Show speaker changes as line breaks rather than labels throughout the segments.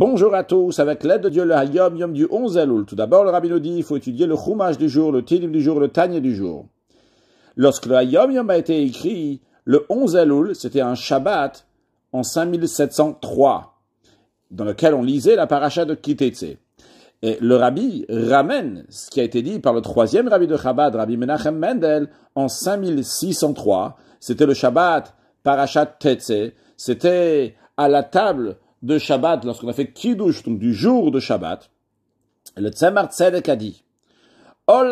Bonjour à tous, avec l'aide de Dieu, le Hayom, Yom du 11 Elul. Tout d'abord, le Rabbi nous dit, il faut étudier le Chumash du jour, le Tidim du jour, le Tanya du jour. Lorsque le Hayom Yom a été écrit, le 11 Elul, c'était un Shabbat en 5703, dans lequel on lisait la paracha de Kitetse. Et le Rabbi ramène ce qui a été dit par le troisième Rabbi de Chabad, Rabbi Menachem Mendel, en 5603. C'était le Shabbat paracha Tetse. C'était à la table de Shabbat, lorsqu'on a fait Kiddush, donc du jour de Shabbat, le Tzemar Tzedek a dit, oh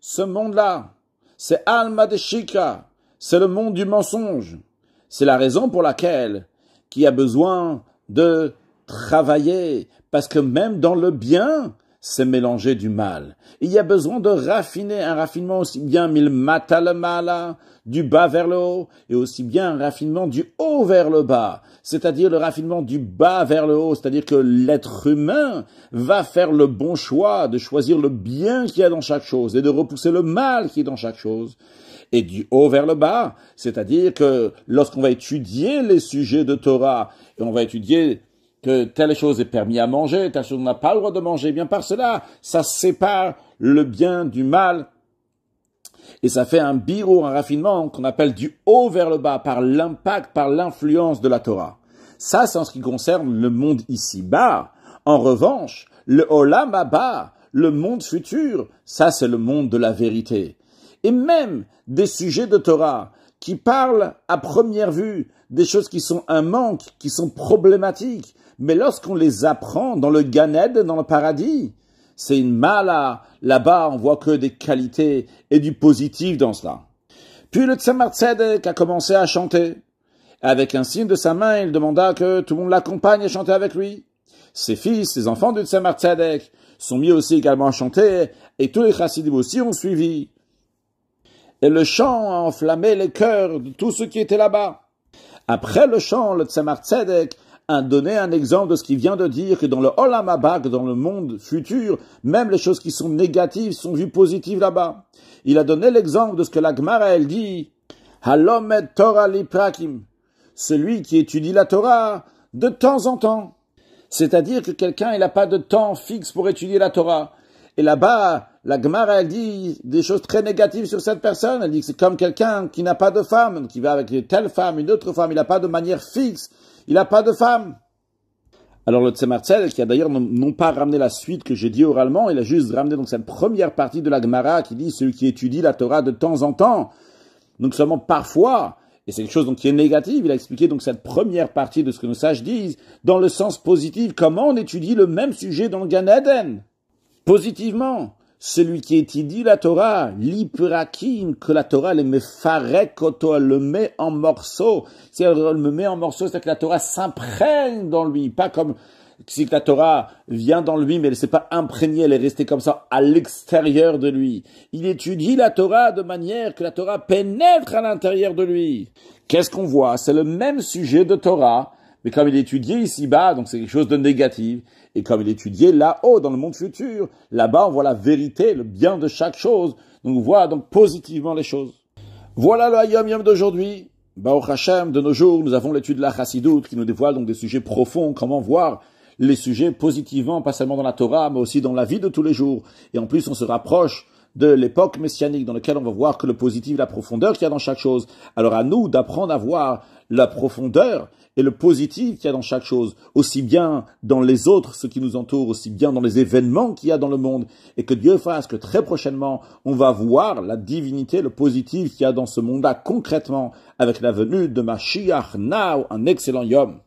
ce monde-là, c'est Alma de Shika, c'est le monde du mensonge. C'est la raison pour laquelle qui a besoin de travailler, parce que même dans le bien, c'est mélanger du mal. Il y a besoin de raffiner un raffinement aussi bien mil mala, du bas vers le haut, et aussi bien un raffinement du haut vers le bas, c'est-à-dire le raffinement du bas vers le haut, c'est-à-dire que l'être humain va faire le bon choix de choisir le bien qu'il y a dans chaque chose et de repousser le mal qui est dans chaque chose et du haut vers le bas. C'est-à-dire que lorsqu'on va étudier les sujets de Torah, et on va étudier que telle chose est permis à manger, telle chose n'a pas le droit de manger, eh bien par cela, ça sépare le bien du mal. Et ça fait un biro, un raffinement qu'on appelle du haut vers le bas, par l'impact, par l'influence de la Torah. Ça, c'est en ce qui concerne le monde ici-bas. En revanche, le olam bas, le monde futur, ça, c'est le monde de la vérité. Et même des sujets de Torah qui parle à première vue des choses qui sont un manque, qui sont problématiques, mais lorsqu'on les apprend dans le Ganed, dans le paradis, c'est une mala. Là-bas, on voit que des qualités et du positif dans cela. Puis le Tzemar Tzedek a commencé à chanter. Avec un signe de sa main, il demanda que tout le monde l'accompagne et chanter avec lui. Ses fils, ses enfants du Tzemar Tzedek sont mis aussi également à chanter et tous les chassidim aussi ont suivi et le chant a enflammé les cœurs de tous ceux qui étaient là-bas. Après le chant, le Tzemar Tzedek a donné un exemple de ce qu'il vient de dire, que dans le Olam Abak, dans le monde futur, même les choses qui sont négatives sont vues positives là-bas. Il a donné l'exemple de ce que la Gemara, elle dit, Halomet Torah Liprakim, celui qui étudie la Torah de temps en temps. C'est-à-dire que quelqu'un, il n'a pas de temps fixe pour étudier la Torah. Et là-bas, la Gemara, elle dit des choses très négatives sur cette personne. Elle dit que c'est comme quelqu'un qui n'a pas de femme, qui va avec une telle femme, une autre femme, il n'a pas de manière fixe, il n'a pas de femme. Alors le Tzemartzel, qui a d'ailleurs non pas ramené la suite que j'ai dit oralement, il a juste ramené donc cette première partie de la Gemara qui dit celui qui étudie la Torah de temps en temps, donc seulement parfois, et c'est quelque chose qui est négatif. il a expliqué donc cette première partie de ce que nos sages disent, dans le sens positif, comment on étudie le même sujet dans le Gan Eden, positivement, celui qui étudie la Torah, l'hyperakim, que la Torah le met elle le met en morceaux. Si elle le met en morceaux, c'est que la Torah s'imprègne dans lui, pas comme si la Torah vient dans lui, mais elle ne s'est pas imprégnée, elle est restée comme ça à l'extérieur de lui. Il étudie la Torah de manière que la Torah pénètre à l'intérieur de lui. Qu'est-ce qu'on voit C'est le même sujet de Torah mais comme il est étudié ici-bas, donc c'est quelque chose de négatif. Et comme il est étudié là-haut, dans le monde futur, là-bas, on voit la vérité, le bien de chaque chose. Donc on voit donc positivement les choses. Voilà le Hayom Yom d'aujourd'hui. Baruch Hashem, de nos jours, nous avons l'étude de la Chassidut, qui nous dévoile donc des sujets profonds, comment voir les sujets positivement, pas seulement dans la Torah, mais aussi dans la vie de tous les jours. Et en plus, on se rapproche de l'époque messianique dans laquelle on va voir que le positif, la profondeur qu'il y a dans chaque chose. Alors à nous d'apprendre à voir la profondeur et le positif qu'il y a dans chaque chose, aussi bien dans les autres, ceux qui nous entourent, aussi bien dans les événements qu'il y a dans le monde, et que Dieu fasse que très prochainement, on va voir la divinité, le positif qu'il y a dans ce monde-là concrètement, avec la venue de Mashiach Now, un excellent Yom.